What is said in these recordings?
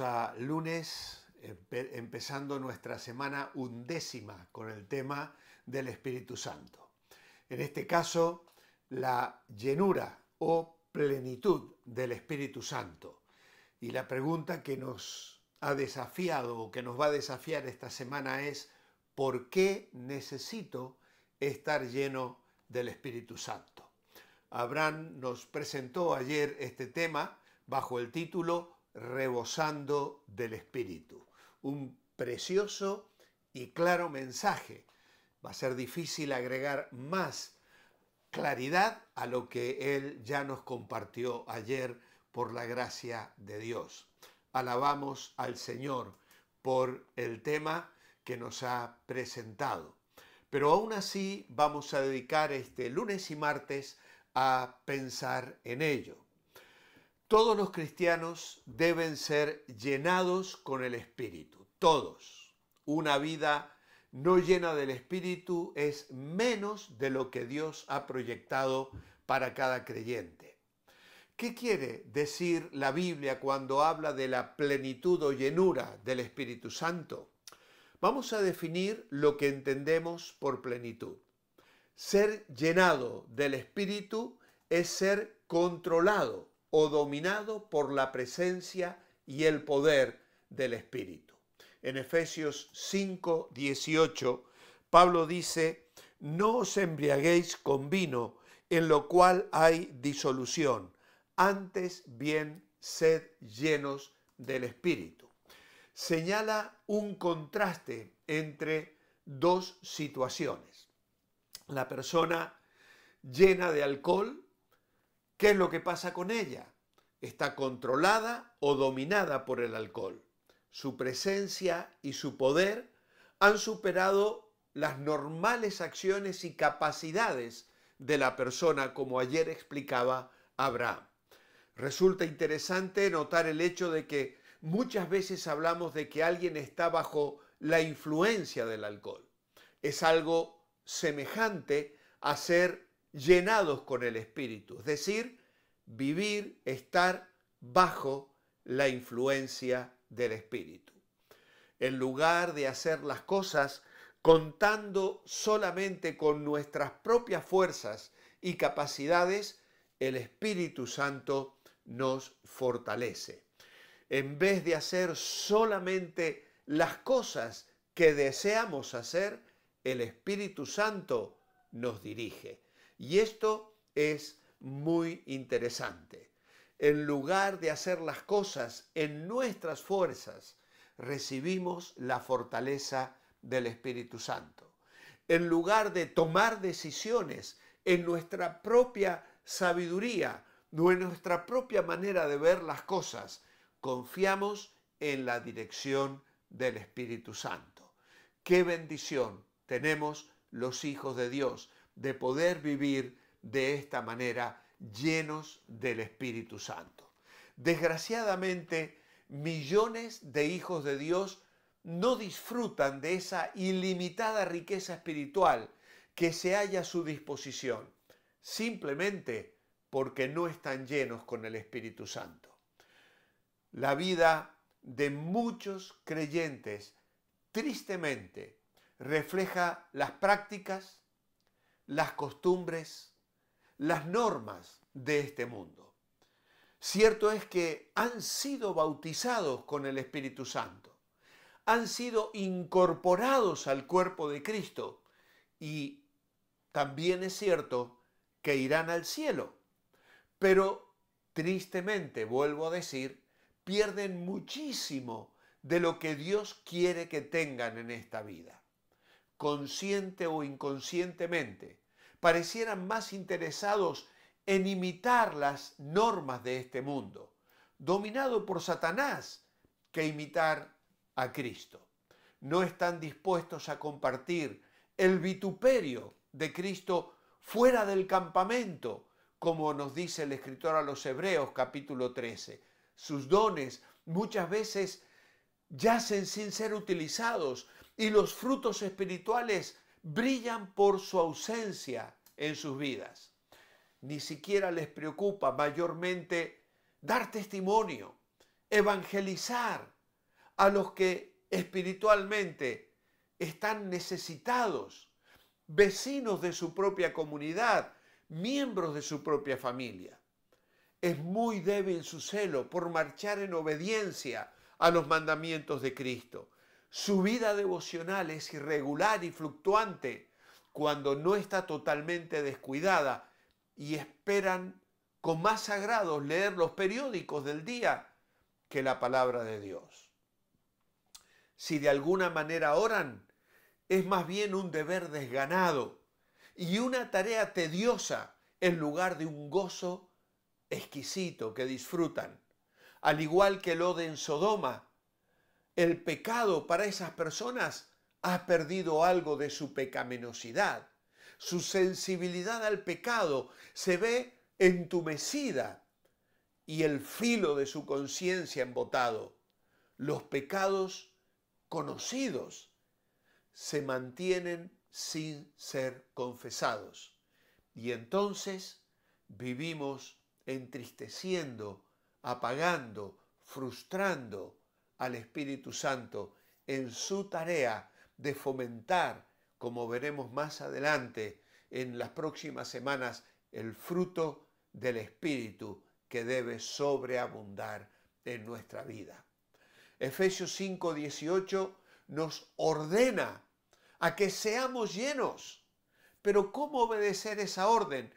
a lunes empezando nuestra semana undécima con el tema del Espíritu Santo. En este caso, la llenura o plenitud del Espíritu Santo. Y la pregunta que nos ha desafiado o que nos va a desafiar esta semana es, ¿por qué necesito estar lleno del Espíritu Santo? Abraham nos presentó ayer este tema bajo el título rebosando del Espíritu. Un precioso y claro mensaje. Va a ser difícil agregar más claridad a lo que él ya nos compartió ayer por la gracia de Dios. Alabamos al Señor por el tema que nos ha presentado. Pero aún así vamos a dedicar este lunes y martes a pensar en ello. Todos los cristianos deben ser llenados con el Espíritu, todos. Una vida no llena del Espíritu es menos de lo que Dios ha proyectado para cada creyente. ¿Qué quiere decir la Biblia cuando habla de la plenitud o llenura del Espíritu Santo? Vamos a definir lo que entendemos por plenitud. Ser llenado del Espíritu es ser controlado o dominado por la presencia y el poder del Espíritu. En Efesios 5, 18, Pablo dice, no os embriaguéis con vino, en lo cual hay disolución, antes bien sed llenos del Espíritu. Señala un contraste entre dos situaciones. La persona llena de alcohol ¿Qué es lo que pasa con ella? Está controlada o dominada por el alcohol. Su presencia y su poder han superado las normales acciones y capacidades de la persona, como ayer explicaba Abraham. Resulta interesante notar el hecho de que muchas veces hablamos de que alguien está bajo la influencia del alcohol. Es algo semejante a ser llenados con el Espíritu, es decir, vivir, estar bajo la influencia del Espíritu. En lugar de hacer las cosas contando solamente con nuestras propias fuerzas y capacidades, el Espíritu Santo nos fortalece. En vez de hacer solamente las cosas que deseamos hacer, el Espíritu Santo nos dirige. Y esto es muy interesante. En lugar de hacer las cosas en nuestras fuerzas, recibimos la fortaleza del Espíritu Santo. En lugar de tomar decisiones en nuestra propia sabiduría, o en nuestra propia manera de ver las cosas, confiamos en la dirección del Espíritu Santo. Qué bendición tenemos los hijos de Dios de poder vivir de esta manera llenos del Espíritu Santo. Desgraciadamente, millones de hijos de Dios no disfrutan de esa ilimitada riqueza espiritual que se halla a su disposición, simplemente porque no están llenos con el Espíritu Santo. La vida de muchos creyentes tristemente refleja las prácticas, las costumbres, las normas de este mundo. Cierto es que han sido bautizados con el Espíritu Santo, han sido incorporados al cuerpo de Cristo y también es cierto que irán al cielo. Pero tristemente, vuelvo a decir, pierden muchísimo de lo que Dios quiere que tengan en esta vida consciente o inconscientemente, parecieran más interesados en imitar las normas de este mundo, dominado por Satanás, que imitar a Cristo. No están dispuestos a compartir el vituperio de Cristo fuera del campamento, como nos dice el escritor a los Hebreos capítulo 13. Sus dones muchas veces yacen sin ser utilizados y los frutos espirituales brillan por su ausencia en sus vidas. Ni siquiera les preocupa mayormente dar testimonio, evangelizar a los que espiritualmente están necesitados, vecinos de su propia comunidad, miembros de su propia familia. Es muy débil su celo por marchar en obediencia a los mandamientos de Cristo. Su vida devocional es irregular y fluctuante cuando no está totalmente descuidada y esperan con más sagrados leer los periódicos del día que la palabra de Dios. Si de alguna manera oran, es más bien un deber desganado y una tarea tediosa en lugar de un gozo exquisito que disfrutan al igual que lo de en Sodoma. El pecado para esas personas ha perdido algo de su pecaminosidad. Su sensibilidad al pecado se ve entumecida y el filo de su conciencia embotado. Los pecados conocidos se mantienen sin ser confesados. Y entonces vivimos entristeciendo apagando, frustrando al Espíritu Santo en su tarea de fomentar, como veremos más adelante en las próximas semanas, el fruto del Espíritu que debe sobreabundar en nuestra vida. Efesios 5:18 nos ordena a que seamos llenos. Pero ¿cómo obedecer esa orden?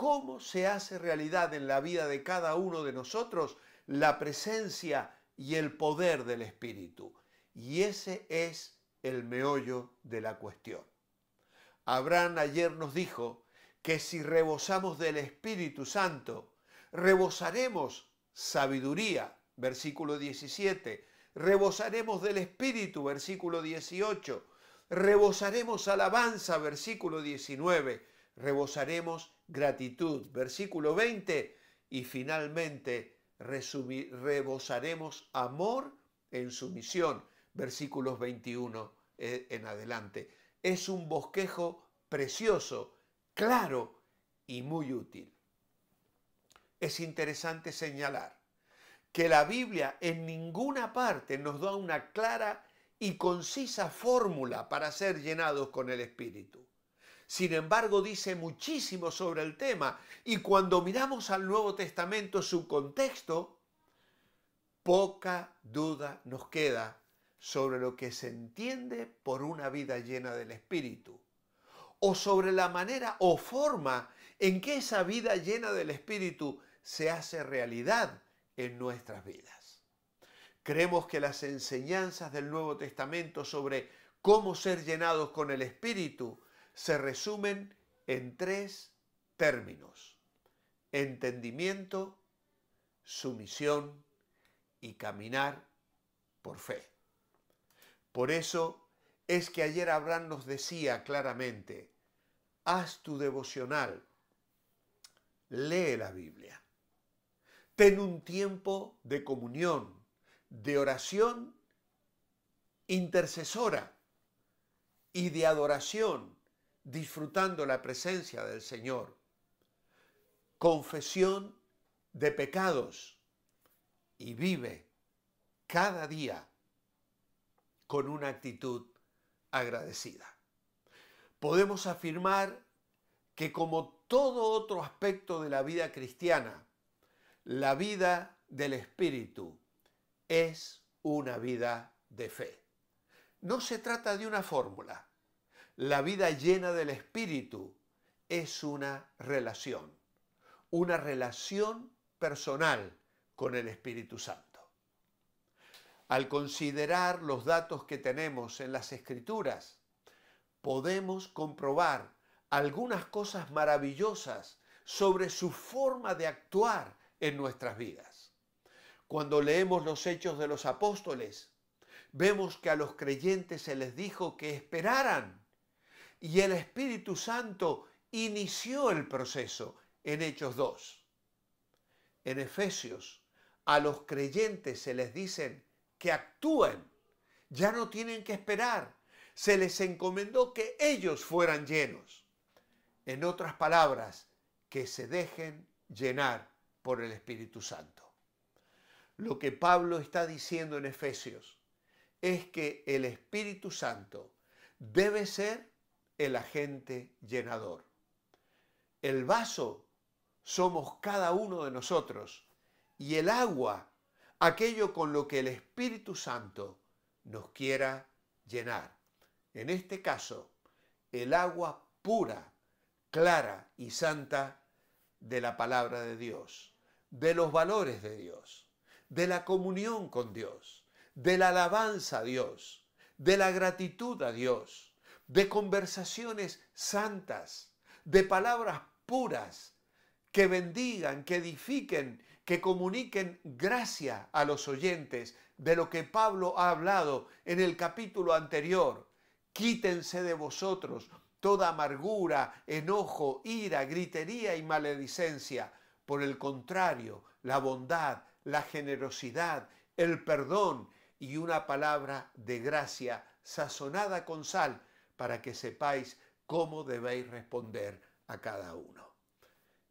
cómo se hace realidad en la vida de cada uno de nosotros la presencia y el poder del Espíritu. Y ese es el meollo de la cuestión. Abraham ayer nos dijo que si rebosamos del Espíritu Santo, rebosaremos sabiduría, versículo 17, rebosaremos del Espíritu, versículo 18, rebosaremos alabanza, versículo 19, rebosaremos gratitud. Versículo 20, y finalmente rebosaremos amor en sumisión. Versículos 21 eh, en adelante. Es un bosquejo precioso, claro y muy útil. Es interesante señalar que la Biblia en ninguna parte nos da una clara y concisa fórmula para ser llenados con el Espíritu. Sin embargo, dice muchísimo sobre el tema y cuando miramos al Nuevo Testamento, su contexto, poca duda nos queda sobre lo que se entiende por una vida llena del Espíritu o sobre la manera o forma en que esa vida llena del Espíritu se hace realidad en nuestras vidas. Creemos que las enseñanzas del Nuevo Testamento sobre cómo ser llenados con el Espíritu se resumen en tres términos. Entendimiento, sumisión y caminar por fe. Por eso es que ayer Abraham nos decía claramente, haz tu devocional, lee la Biblia, ten un tiempo de comunión, de oración intercesora y de adoración disfrutando la presencia del Señor. Confesión de pecados y vive cada día con una actitud agradecida. Podemos afirmar que como todo otro aspecto de la vida cristiana, la vida del Espíritu es una vida de fe. No se trata de una fórmula, la vida llena del Espíritu es una relación, una relación personal con el Espíritu Santo. Al considerar los datos que tenemos en las Escrituras, podemos comprobar algunas cosas maravillosas sobre su forma de actuar en nuestras vidas. Cuando leemos los hechos de los apóstoles, vemos que a los creyentes se les dijo que esperaran y el Espíritu Santo inició el proceso en Hechos 2. En Efesios a los creyentes se les dicen que actúen, ya no tienen que esperar, se les encomendó que ellos fueran llenos. En otras palabras, que se dejen llenar por el Espíritu Santo. Lo que Pablo está diciendo en Efesios es que el Espíritu Santo debe ser el agente llenador. El vaso somos cada uno de nosotros y el agua, aquello con lo que el Espíritu Santo nos quiera llenar. En este caso, el agua pura, clara y santa de la palabra de Dios, de los valores de Dios, de la comunión con Dios, de la alabanza a Dios, de la gratitud a Dios de conversaciones santas, de palabras puras que bendigan, que edifiquen, que comuniquen gracia a los oyentes de lo que Pablo ha hablado en el capítulo anterior. Quítense de vosotros toda amargura, enojo, ira, gritería y maledicencia. Por el contrario, la bondad, la generosidad, el perdón y una palabra de gracia sazonada con sal para que sepáis cómo debéis responder a cada uno.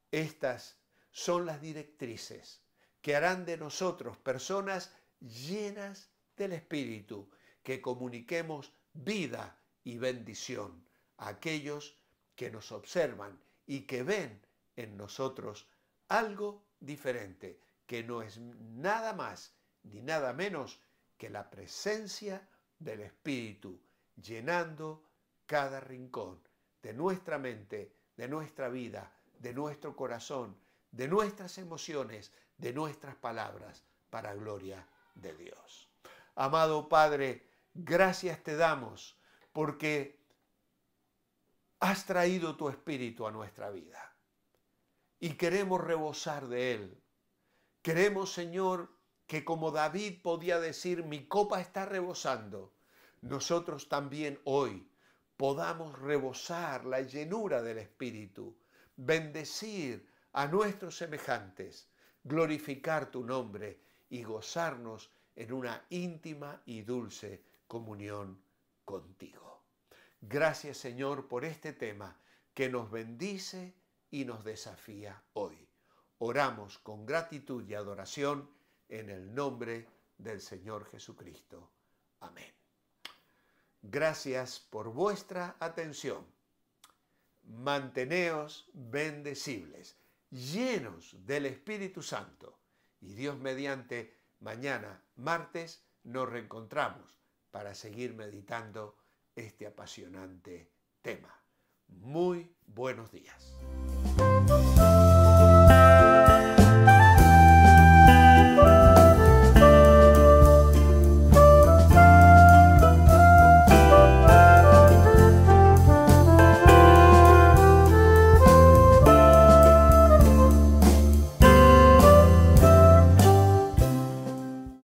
Estas son las directrices que harán de nosotros personas llenas del Espíritu, que comuniquemos vida y bendición a aquellos que nos observan y que ven en nosotros algo diferente, que no es nada más ni nada menos que la presencia del Espíritu, llenando cada rincón de nuestra mente, de nuestra vida, de nuestro corazón, de nuestras emociones, de nuestras palabras, para gloria de Dios. Amado Padre, gracias te damos porque has traído tu espíritu a nuestra vida y queremos rebosar de él. Queremos, Señor, que como David podía decir, mi copa está rebosando, nosotros también hoy podamos rebosar la llenura del Espíritu, bendecir a nuestros semejantes, glorificar tu nombre y gozarnos en una íntima y dulce comunión contigo. Gracias Señor por este tema que nos bendice y nos desafía hoy. Oramos con gratitud y adoración en el nombre del Señor Jesucristo. Amén. Gracias por vuestra atención. Manteneos bendecibles, llenos del Espíritu Santo. Y Dios mediante, mañana, martes, nos reencontramos para seguir meditando este apasionante tema. Muy buenos días.